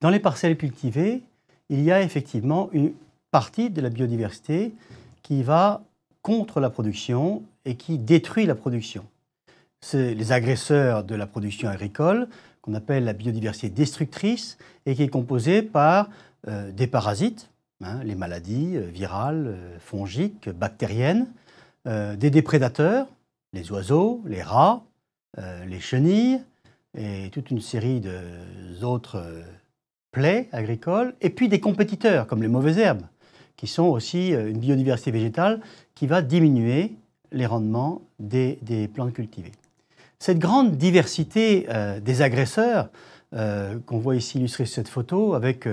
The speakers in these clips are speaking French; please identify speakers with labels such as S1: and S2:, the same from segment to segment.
S1: Dans les parcelles cultivées, il y a effectivement une partie de la biodiversité qui va contre la production et qui détruit la production. C'est les agresseurs de la production agricole, qu'on appelle la biodiversité destructrice, et qui est composée par euh, des parasites, hein, les maladies euh, virales, euh, fongiques, bactériennes, des déprédateurs, les oiseaux, les rats, les chenilles, et toute une série d'autres plaies agricoles, et puis des compétiteurs, comme les mauvaises herbes, qui sont aussi euh, une biodiversité végétale qui va diminuer les rendements des, plantes cultivées. Cette grande diversité euh, des agresseurs, euh, qu'on voit ici illustrée sur cette photo, avec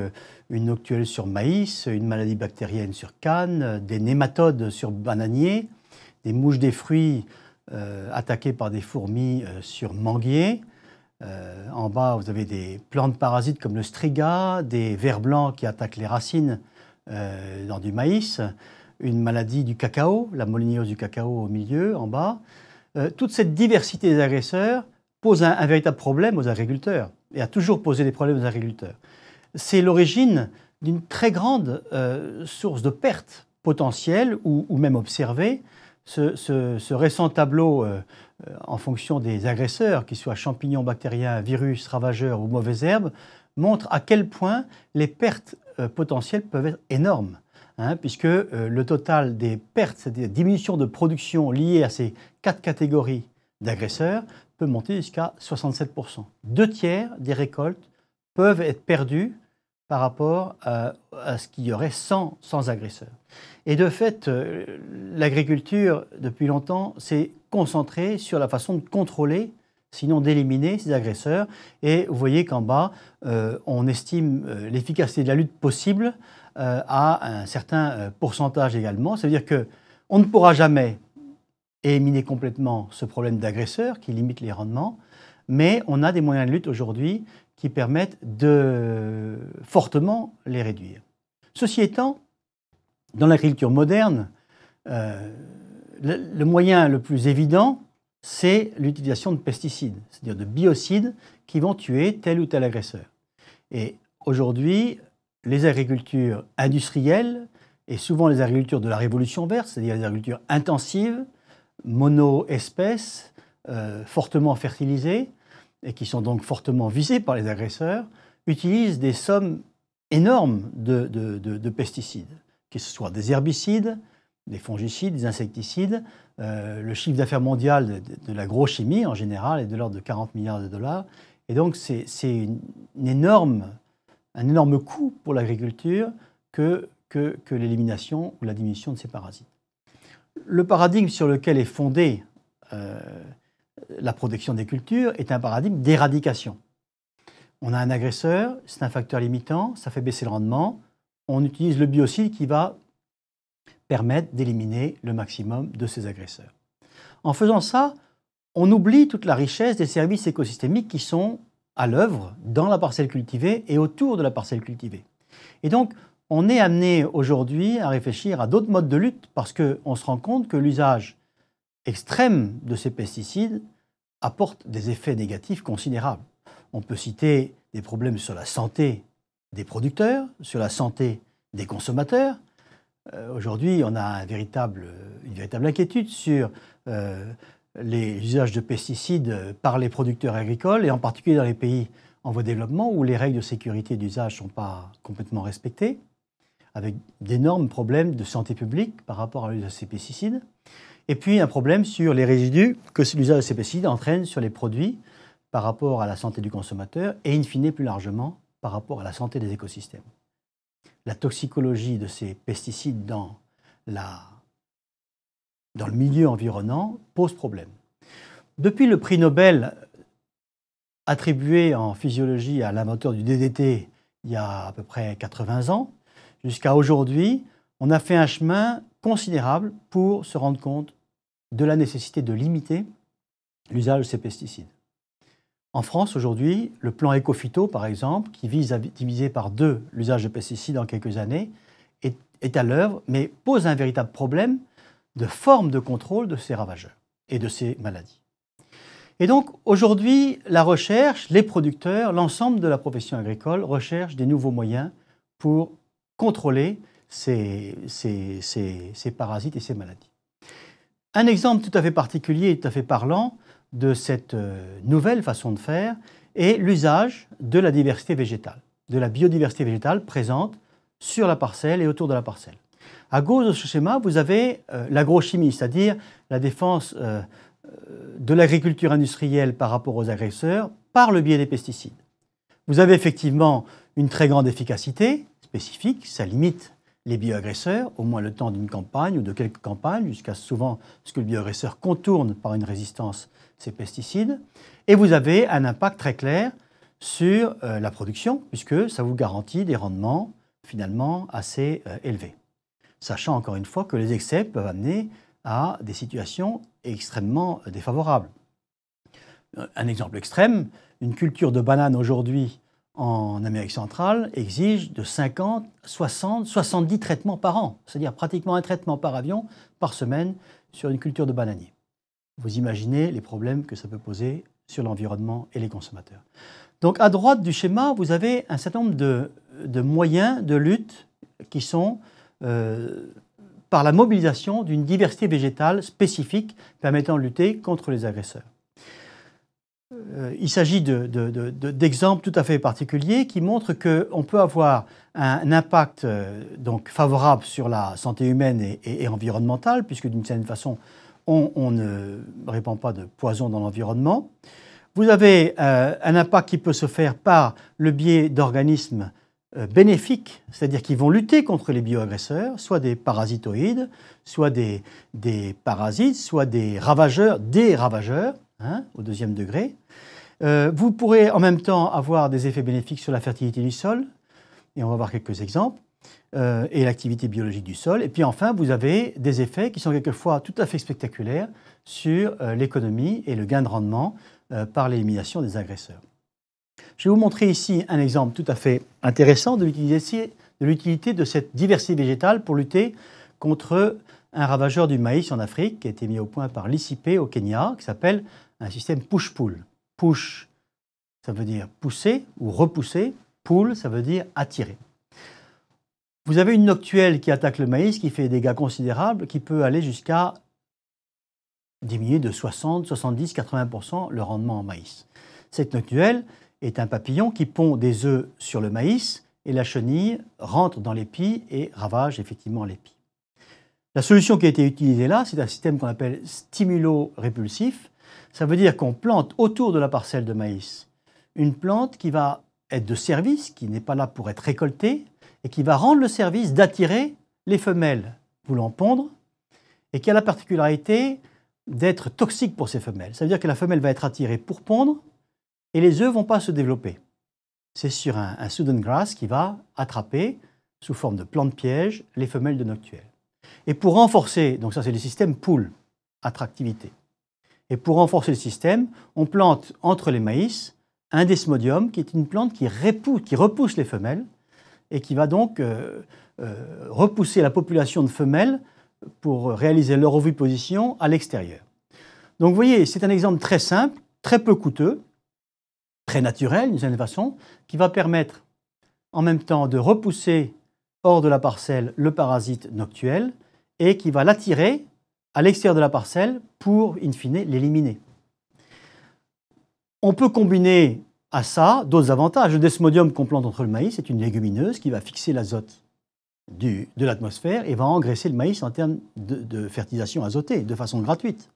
S1: une noctuelle sur maïs, une maladie bactérienne sur canne, des nématodes sur bananier, des mouches des fruits attaquées par des fourmis sur manguiers. Euh, en bas, vous avez des plantes parasites comme le striga, des vers blancs qui attaquent les racines euh, dans du maïs, une maladie du cacao, la moliniose du cacao au milieu, en bas. Euh, toute cette diversité des agresseurs pose un, véritable problème aux agriculteurs et a toujours posé des problèmes aux agriculteurs. C'est l'origine d'une très grande source de pertes potentielles ou, ou même observées ce, récent tableau euh, euh, en fonction des agresseurs, qu'ils soient champignons, bactériens, virus, ravageurs ou mauvaises herbes, montre à quel point les pertes euh, potentielles peuvent être énormes. Hein, puisque le total des pertes, c'est-à-dire diminution de production liées à ces quatre catégories d'agresseurs, peut monter jusqu'à 67%. Deux tiers des récoltes peuvent être perdues par rapport à, ce qu'il y aurait sans, agresseurs. Et de fait, euh, l'agriculture, depuis longtemps, s'est concentrée sur la façon de contrôler, sinon d'éliminer ces agresseurs. Et vous voyez qu'en bas, euh, on estime euh, l'efficacité de la lutte possible à un certain pourcentage également. Ça veut dire que on ne pourra jamais éliminer complètement ce problème d'agresseurs qui limite les rendements, mais on a des moyens de lutte aujourd'hui qui permettent de fortement les réduire. Ceci étant, dans l'agriculture moderne, euh, le, moyen le plus évident, c'est l'utilisation de pesticides, c'est-à-dire de biocides qui vont tuer tel ou tel agresseur. Et aujourd'hui, les agricultures industrielles et souvent les agricultures de la révolution verte, c'est-à-dire les agricultures intensives, mono-espèces, euh, fortement fertilisées, et qui sont donc fortement visés par les agresseurs, utilisent des sommes énormes de, pesticides, que ce soit des herbicides, des fongicides, des insecticides. Euh, le chiffre d'affaires mondial de, l'agrochimie en général est de l'ordre de 40 milliards de dollars. Et donc c'est énorme, un énorme coût pour l'agriculture que, que, l'élimination ou la diminution de ces parasites. Le paradigme sur lequel est fondé euh, la protection des cultures est un paradigme d'éradication. On a un agresseur, c'est un facteur limitant, ça fait baisser le rendement. On utilise le biocide qui va permettre d'éliminer le maximum de ces agresseurs. En faisant ça, on oublie toute la richesse des services écosystémiques qui sont à l'œuvre dans la parcelle cultivée et autour de la parcelle cultivée. Et donc, on est amené aujourd'hui à réfléchir à d'autres modes de lutte parce qu'on se rend compte que l'usage extrêmes de ces pesticides apportent des effets négatifs considérables. On peut citer des problèmes sur la santé des producteurs, sur la santé des consommateurs. Euh, aujourd'hui, on a une véritable inquiétude sur euh, les usages de pesticides par les producteurs agricoles, et en particulier dans les pays en voie de développement, où les règles de sécurité d'usage ne sont pas complètement respectées, avec d'énormes problèmes de santé publique par rapport à l'usage de ces pesticides. Et puis un problème sur les résidus que l'usage de ces pesticides entraîne sur les produits par rapport à la santé du consommateur et in fine plus largement par rapport à la santé des écosystèmes. La toxicologie de ces pesticides dans, la, le milieu environnant pose problème. Depuis le prix Nobel attribué en physiologie à l'inventeur du DDT il y a à peu près 80 ans, jusqu'à aujourd'hui, on a fait un chemin considérable pour se rendre compte de la nécessité de limiter l'usage de ces pesticides. En France, aujourd'hui, le plan éco-phyto, par exemple, qui vise à diviser par deux l'usage de pesticides en quelques années, est, à l'œuvre, mais pose un véritable problème de forme de contrôle de ces ravageurs et de ces maladies. Et donc, aujourd'hui, la recherche, les producteurs, l'ensemble de la profession agricole recherche des nouveaux moyens pour contrôler ces parasites et ces maladies. Un exemple tout à fait particulier et tout à fait parlant de cette euh, nouvelle façon de faire est l'usage de la diversité végétale, de la biodiversité végétale présente sur la parcelle et autour de la parcelle. À gauche de ce schéma, vous avez euh, l'agrochimie, c'est-à-dire la défense euh, de l'agriculture industrielle par rapport aux agresseurs par le biais des pesticides. Vous avez effectivement une très grande efficacité spécifique, ça limite les bioagresseurs, au moins le temps d'une campagne ou de quelques campagnes, jusqu'à souvent ce que le bioagresseur contourne par une résistance, ces pesticides. Et vous avez un impact très clair sur euh, la production, puisque ça vous garantit des rendements finalement assez euh, élevés. Sachant encore une fois que les excès peuvent amener à des situations extrêmement euh, défavorables. Un exemple extrême, une culture de banane aujourd'hui en Amérique centrale exige de 50, 60, 70 traitements par an, c'est-à-dire pratiquement un traitement par avion par semaine sur une culture de bananier. Vous imaginez les problèmes que ça peut poser sur l'environnement et les consommateurs. Donc à droite du schéma, vous avez un certain nombre de, moyens de lutte qui sont euh, par la mobilisation d'une diversité végétale spécifique permettant de lutter contre les agresseurs. Euh, il s'agit d'exemples tout à fait particuliers qui montrent qu'on peut avoir un, impact euh, donc favorable sur la santé humaine et, environnementale, puisque d'une certaine façon, on, ne répand pas de poison dans l'environnement. Vous avez euh, un impact qui peut se faire par le biais d'organismes bénéfiques, c'est-à-dire qui vont lutter contre les bioagresseurs, soit des parasitoïdes, soit des parasites, soit des ravageurs, des ravageurs. Hein, au deuxième degré. Euh, vous pourrez en même temps avoir des effets bénéfiques sur la fertilité du sol, et on va voir quelques exemples, euh, et l'activité biologique du sol. Et puis enfin, vous avez des effets qui sont quelquefois tout à fait spectaculaires sur euh, l'économie et le gain de rendement par l'élimination des agresseurs. Je vais vous montrer ici un exemple tout à fait intéressant de l'utilité de, de cette diversité végétale pour lutter contre un ravageur du maïs en Afrique qui a été mis au point par l'ICP au Kenya, qui s'appelle un système push-pull. Push, ça veut dire pousser ou repousser. Pull, ça veut dire attirer. Vous avez une noctuelle qui attaque le maïs, qui fait des dégâts considérables, qui peut aller jusqu'à diminuer de 60, 70, 80% le rendement en maïs. Cette noctuelle est un papillon qui pond des œufs sur le maïs et la chenille rentre dans l'épi et ravage effectivement l'épi. La solution qui a été utilisée là, c'est un système qu'on appelle stimulo-répulsif. Ça veut dire qu'on plante autour de la parcelle de maïs une plante qui va être de service, qui n'est pas là pour être récoltée, et qui va rendre le service d'attirer les femelles voulant pondre, et qui a la particularité d'être toxique pour ces femelles. Ça veut dire que la femelle va être attirée pour pondre, et les œufs ne vont pas se développer. C'est sur un, un sudden grass qui va attraper, sous forme de plante piège, les femelles de noctuelles. Et pour renforcer, donc ça c'est le système pool, attractivité. Et pour renforcer le système, on plante entre les maïs un desmodium, qui est une plante qui, repousse, les femelles et qui va donc euh, euh, repousser la population de femelles pour réaliser leur oviposition à l'extérieur. Donc vous voyez, c'est un exemple très simple, très peu coûteux, très naturel d'une certaine façon, qui va permettre en même temps de repousser hors de la parcelle le parasite noctuel et qui va l'attirer à l'extérieur de la parcelle pour, in fine, l'éliminer. On peut combiner à ça d'autres avantages. Le desmodium qu'on plante entre le maïs est une légumineuse qui va fixer l'azote de l'atmosphère et va engraisser le maïs en termes de, de fertilisation azotée de façon gratuite.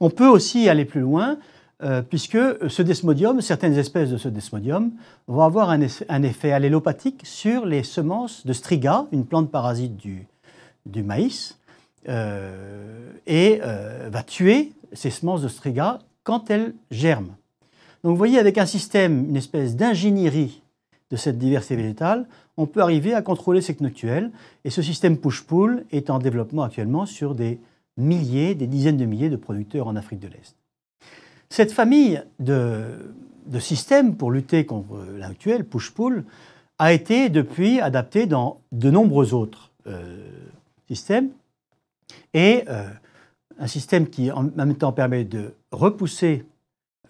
S1: On peut aussi aller plus loin euh, puisque ce desmodium, certaines espèces de ce desmodium, vont avoir un, effet allélopathique sur les semences de striga, une plante parasite du, maïs, euh, et euh, va tuer ces semences de striga quand elles germent. Donc vous voyez, avec un système, une espèce d'ingénierie de cette diversité végétale, on peut arriver à contrôler ces noctuelle. Et ce système push-pull est en développement actuellement sur des milliers, des dizaines de milliers de producteurs en Afrique de l'Est. Cette famille de, systèmes pour lutter contre l'actuel push-pull a été depuis adaptée dans de nombreux autres euh, systèmes. Et euh, un système qui en même temps permet de repousser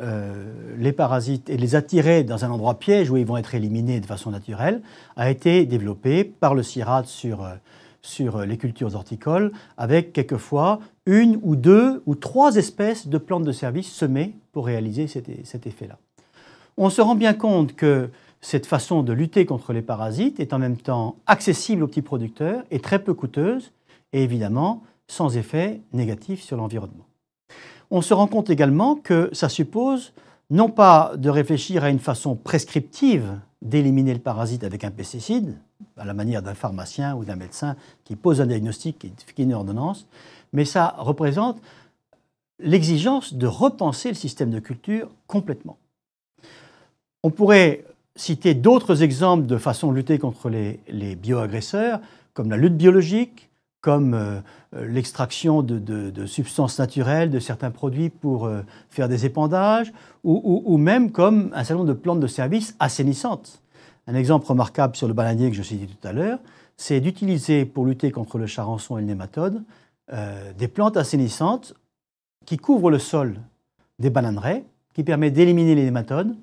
S1: euh, les parasites et les attirer dans un endroit piège où ils vont être éliminés de façon naturelle, a été développé par le CIRAD sur sur euh, les cultures horticoles, avec quelquefois une ou deux ou trois espèces de plantes de service semées pour réaliser cet, effet-là. On se rend bien compte que cette façon de lutter contre les parasites est en même temps accessible aux petits producteurs et très peu coûteuse, et évidemment sans effet négatif sur l'environnement. On se rend compte également que ça suppose non pas de réfléchir à une façon prescriptive d'éliminer le parasite avec un pesticide, à la manière d'un pharmacien ou d'un médecin qui pose un diagnostic, qui fait une ordonnance, mais ça représente l'exigence de repenser le système de culture complètement. On pourrait citer d'autres exemples de façon de lutter contre les, bioagresseurs, comme la lutte biologique, comme euh, l'extraction de, substances naturelles de certains produits pour euh, faire des épandages, ou, même comme un salon de plantes de service assainissantes un exemple remarquable sur le bananier que je citais tout à l'heure, c'est d'utiliser pour lutter contre le charançon et le nématode euh, des plantes assainissantes qui couvrent le sol des bananeraies, qui permettent d'éliminer les nématodes,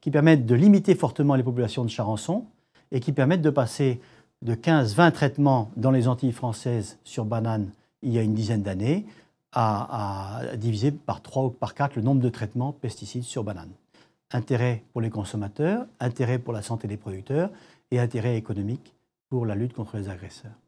S1: qui permettent de limiter fortement les populations de charançon et qui permettent de passer de 15-20 traitements dans les Antilles françaises sur bananes il y a une dizaine d'années à, à, diviser par 3 ou par 4 le nombre de traitements pesticides sur bananes intérêt pour les consommateurs, intérêt pour la santé des producteurs et intérêt économique pour la lutte contre les agresseurs.